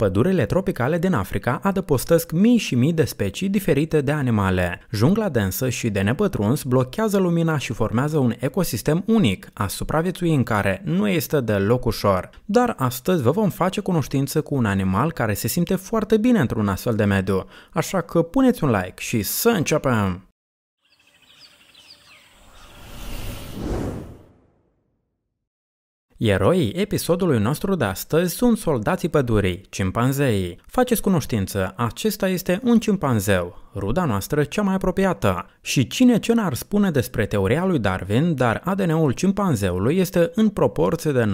Pădurile tropicale din Africa adăpostesc mii și mii de specii diferite de animale. Jungla densă și de nepătruns blochează lumina și formează un ecosistem unic, a supraviețui în care nu este deloc ușor. Dar astăzi vă vom face cunoștință cu un animal care se simte foarte bine într-un astfel de mediu, așa că puneți un like și să începem! Eroii episodului nostru de astăzi sunt soldații pădurii, cimpanzeii. Faceți cunoștință, acesta este un cimpanzeu, ruda noastră cea mai apropiată. Și cine ce n-ar spune despre teoria lui Darwin, dar ADN-ul cimpanzeului este în proporție de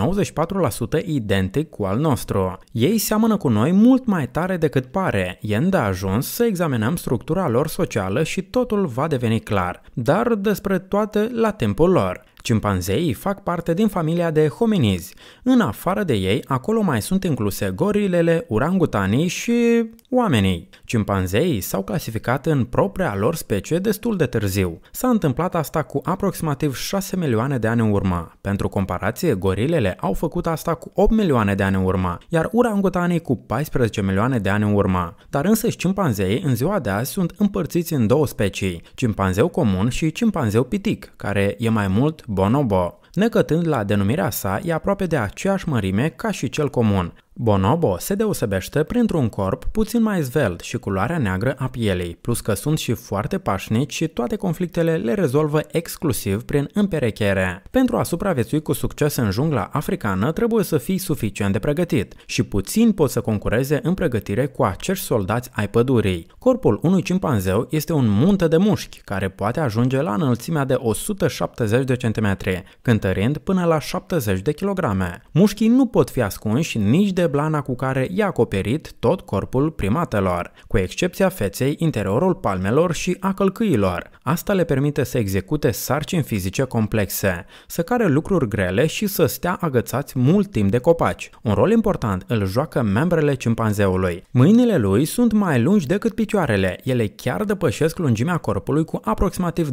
94% identic cu al nostru. Ei seamănă cu noi mult mai tare decât pare, e îndeajuns să examinăm structura lor socială și totul va deveni clar, dar despre toate la timpul lor. Cimpanzeii fac parte din familia de hominizi. În afară de ei, acolo mai sunt incluse gorilele, urangutanii și oamenii. Cimpanzeii s-au clasificat în propria lor specie destul de târziu. S-a întâmplat asta cu aproximativ 6 milioane de ani în urmă. Pentru comparație, gorilele au făcut asta cu 8 milioane de ani în urmă, iar urangutanii cu 14 milioane de ani în urmă. Dar însă cimpanzeii în ziua de azi sunt împărțiți în două specii, cimpanzeu comun și cimpanzeu pitic, care e mai mult bonobo. Necătând la denumirea sa, e aproape de aceeași mărime ca și cel comun. Bonobo se deosebește printr-un corp puțin mai zvelt și culoarea neagră a pielei, plus că sunt și foarte pașnici și toate conflictele le rezolvă exclusiv prin împerechere. Pentru a supraviețui cu succes în jungla africană, trebuie să fii suficient de pregătit și puțin poți să concureze în pregătire cu acești soldați ai pădurii. Corpul unui cimpanzeu este un munte de mușchi care poate ajunge la înălțimea de 170 de centimetri, cântărind până la 70 de kilograme. Mușchii nu pot fi ascunși nici de blana cu care i-a acoperit tot corpul primatelor, cu excepția feței, interiorul palmelor și a călcâilor. Asta le permite să execute sarcini fizice complexe, să care lucruri grele și să stea agățați mult timp de copaci. Un rol important îl joacă membrele cimpanzeului. Mâinile lui sunt mai lungi decât picioarele, ele chiar depășesc lungimea corpului cu aproximativ 25%,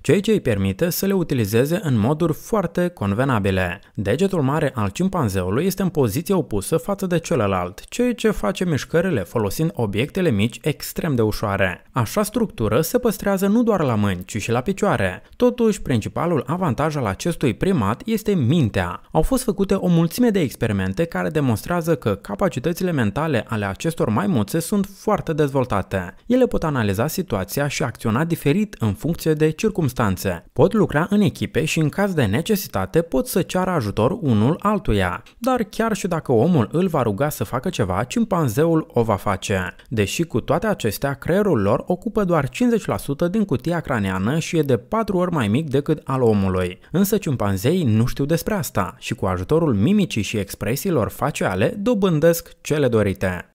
ceea ce îi permite să le utilizeze în moduri foarte convenabile. Degetul mare al cimpanzeului este în poziție poziție opusă față de celălalt, ceea ce face mișcările folosind obiectele mici extrem de ușoare. Așa structură se păstrează nu doar la mâini, ci și la picioare. Totuși, principalul avantaj al acestui primat este mintea. Au fost făcute o mulțime de experimente care demonstrează că capacitățile mentale ale acestor maimuțe sunt foarte dezvoltate. Ele pot analiza situația și acționa diferit în funcție de circumstanțe. Pot lucra în echipe și în caz de necesitate pot să ceară ajutor unul altuia, dar chiar și dacă omul îl va ruga să facă ceva, cimpanzeul o va face. Deși cu toate acestea, creierul lor ocupă doar 50% din cutia craneană și e de 4 ori mai mic decât al omului. Însă cimpanzeii nu știu despre asta și cu ajutorul mimicii și expresiilor faciale dobândesc cele dorite.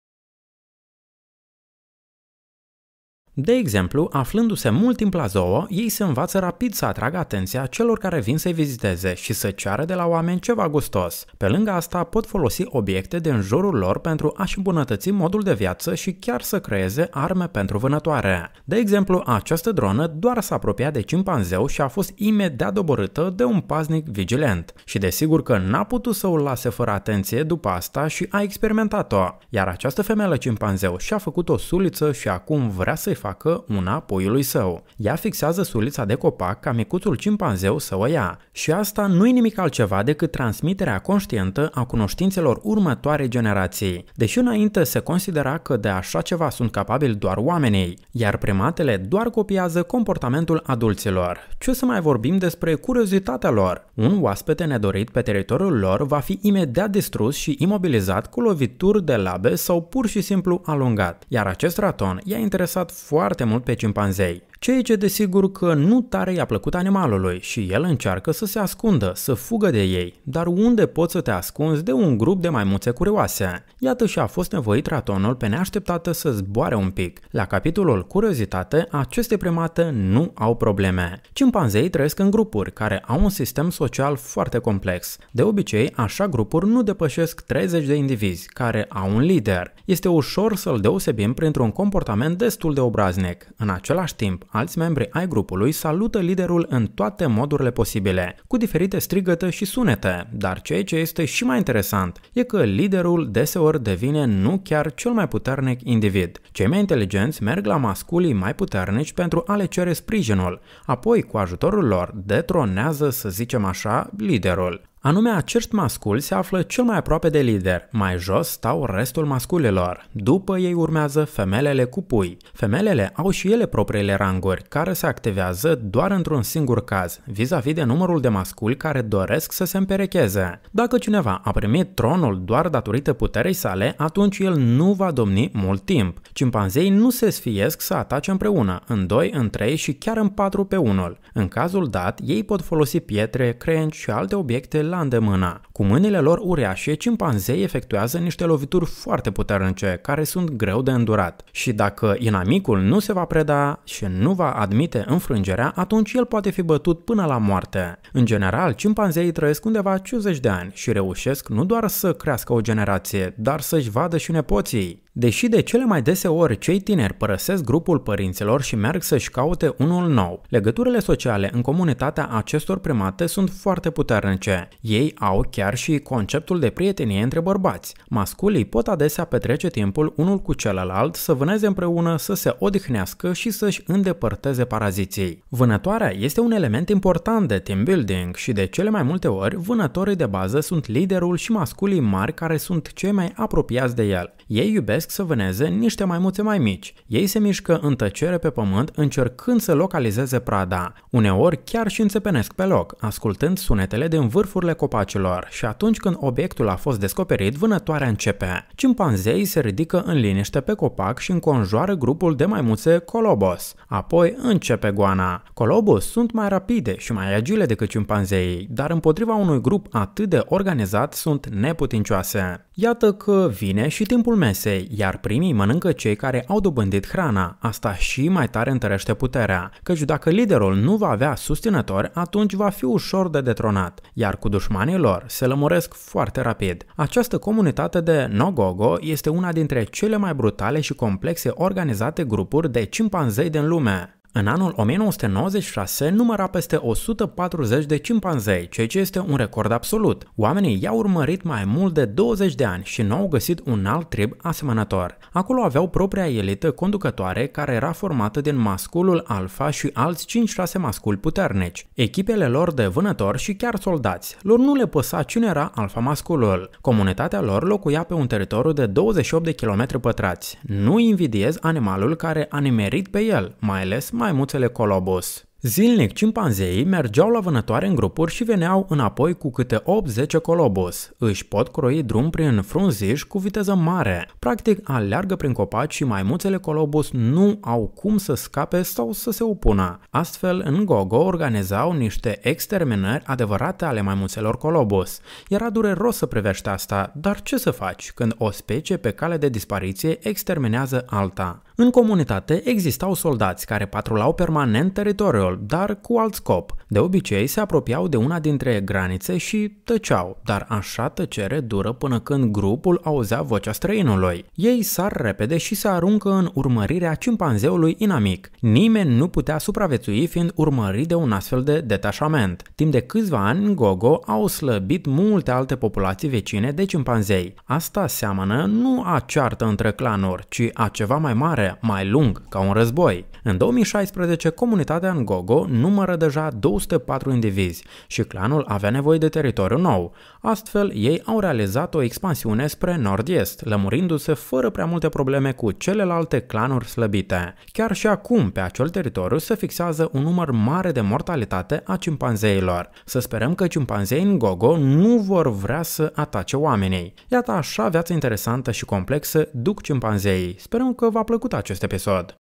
De exemplu, aflându-se mult timp la zoo, ei se învață rapid să atragă atenția celor care vin să-i viziteze și să ceară de la oameni ceva gustos. Pe lângă asta, pot folosi obiecte din jurul lor pentru a-și îmbunătăți modul de viață și chiar să creeze arme pentru vânătoare. De exemplu, această dronă doar s-a apropiat de cimpanzeu și a fost imediat doborâtă de un paznic vigilent. Și desigur că n-a putut să o lase fără atenție după asta și a experimentat-o. Iar această femeie cimpanzeu și-a făcut o suliță și acum vrea să-i facă una puiului său. Ea fixează sulița de copac ca micuțul cimpanzeu să o ia. Și asta nu-i nimic altceva decât transmiterea conștientă a cunoștințelor următoare generații. Deși înainte se considera că de așa ceva sunt capabili doar oamenii, iar primatele doar copiază comportamentul adulților. Ce să mai vorbim despre curiozitatea lor? Un oaspete nedorit pe teritoriul lor va fi imediat distrus și imobilizat cu lovituri de labe sau pur și simplu alungat, iar acest raton i-a interesat foarte mult pe cimpanzei. Ceea ce desigur că nu tare i-a plăcut animalului și el încearcă să se ascundă, să fugă de ei, dar unde poți să te ascunzi de un grup de maimuțe curioase? Iată și a fost nevoit ratonul pe neașteptată să zboare un pic. La capitolul curiozitate, aceste primate nu au probleme. Cimpanzei trăiesc în grupuri care au un sistem social foarte complex. De obicei, așa grupuri nu depășesc 30 de indivizi care au un lider. Este ușor să-l deosebim printr-un comportament destul de obraznic. În același timp, alți membri ai grupului salută liderul în toate modurile posibile, cu diferite strigăte și sunete, dar ceea ce este și mai interesant e că liderul deseori devine nu chiar cel mai puternic individ. Cei mai inteligenți merg la masculii mai puternici pentru a le cere sprijinul, apoi cu ajutorul lor detronează, să zicem așa, liderul. Anume, acești masculi se află cel mai aproape de lider, mai jos stau restul masculilor. După ei urmează femelele cu pui. Femelele au și ele propriile ranguri, care se activează doar într-un singur caz, vis-a-vis de numărul de masculi care doresc să se împerecheze. Dacă cineva a primit tronul doar datorită puterii sale, atunci el nu va domni mult timp. Cimpanzei nu se sfiesc să atace împreună, în 2, în 3 și chiar în 4 pe unul. În cazul dat, ei pot folosi pietre, crengi și alte obiecte la îndemână. Cu mâinile lor uriașe, cimpanzei efectuează niște lovituri foarte puternice, care sunt greu de îndurat. Și dacă inamicul nu se va preda și nu va admite înfrângerea, atunci el poate fi bătut până la moarte. În general, cimpanzeii trăiesc undeva 50 de ani și reușesc nu doar să crească o generație, dar să-și vadă și nepoții. Deși de cele mai dese ori cei tineri părăsesc grupul părinților și merg să-și caute unul nou, legăturile sociale în comunitatea acestor primate sunt foarte puternice. Ei au chiar și conceptul de prietenie între bărbați. Masculii pot adesea petrece timpul unul cu celălalt, să vâneze împreună, să se odihnească și să-și îndepărteze paraziții. Vânătoarea este un element important de team building și de cele mai multe ori vânătorii de bază sunt liderul și masculii mari care sunt cei mai apropiați de el. Ei iubesc reușesc să vâneze niște maimuțe mai mici. Ei se mișcă în tăcere pe pământ, încercând să localizeze prada. Uneori chiar și înțepenesc pe loc, ascultând sunetele din vârfurile copacilor și atunci când obiectul a fost descoperit, vânătoarea începe. Cimpanzeii se ridică în liniște pe copac și înconjoară grupul de maimuțe Colobos. Apoi începe goana. Colobos sunt mai rapide și mai agile decât cimpanzeii, dar împotriva unui grup atât de organizat sunt neputincioase. Iată că vine și timpul mesei, iar primii mănâncă cei care au dobândit hrana. Asta și mai tare întărește puterea, căci dacă liderul nu va avea susținători, atunci va fi ușor de detronat, iar cu dușmanii lor se lămuresc foarte rapid. Această comunitate de Nogogo este una dintre cele mai brutale și complexe organizate grupuri de cimpanzei din lume. În anul 1996 număra peste 140 de cimpanzei, ceea ce este un record absolut. Oamenii i-au urmărit mai mult de 20 de ani și nu au găsit un alt trib asemănător. Acolo aveau propria elită conducătoare care era formată din masculul alfa și alți 5-6 masculi puternici, echipele lor de vânători și chiar soldați. Lor nu le păsa cine era alfa masculul. Comunitatea lor locuia pe un teritoriu de 28 de km pătrați. Nu invidiez animalul care a nimerit pe el, mai ales mai maimuțele colobos. Zilnic, cimpanzeii mergeau la vânătoare în grupuri și veneau înapoi cu câte 80 colobos. Își pot croi drum prin frunziș cu viteză mare. Practic, aleargă prin copaci și maimuțele colobos nu au cum să scape sau să se opună. Astfel, în Gogo organizau niște exterminări adevărate ale maimuțelor colobos. Era dureros să privești asta, dar ce să faci când o specie pe cale de dispariție exterminează alta? În comunitate existau soldați care patrulau permanent teritoriul, dar cu alt scop. De obicei se apropiau de una dintre granițe și tăceau, dar așa tăcere dură până când grupul auzea vocea străinului. Ei sar repede și se aruncă în urmărirea cimpanzeului inamic. Nimeni nu putea supraviețui fiind urmărit de un astfel de detașament. Timp de câțiva ani, Gogo au slăbit multe alte populații vecine de cimpanzei. Asta seamănă nu a ceartă între clanuri, ci a ceva mai mare numere mai lung ca un război. În 2016, comunitatea în Gogo numără deja 204 indivizi și clanul avea nevoie de teritoriu nou. Astfel, ei au realizat o expansiune spre nord-est, lămurindu-se fără prea multe probleme cu celelalte clanuri slăbite. Chiar și acum, pe acel teritoriu se fixează un număr mare de mortalitate a cimpanzeilor. Să sperăm că cimpanzeii în Gogo nu vor vrea să atace oamenii. Iată așa viața interesantă și complexă duc cimpanzeii. Sperăm că v-a plăcut plăcut acest episod.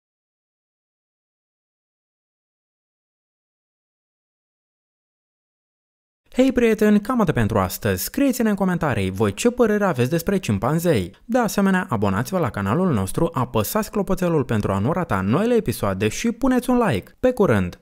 Hei prieteni, cam atât pentru astăzi. Scrieți-ne în comentarii voi ce părere aveți despre cimpanzei. De asemenea, abonați-vă la canalul nostru, apăsați clopoțelul pentru a nu rata noile episoade și puneți un like. Pe curând!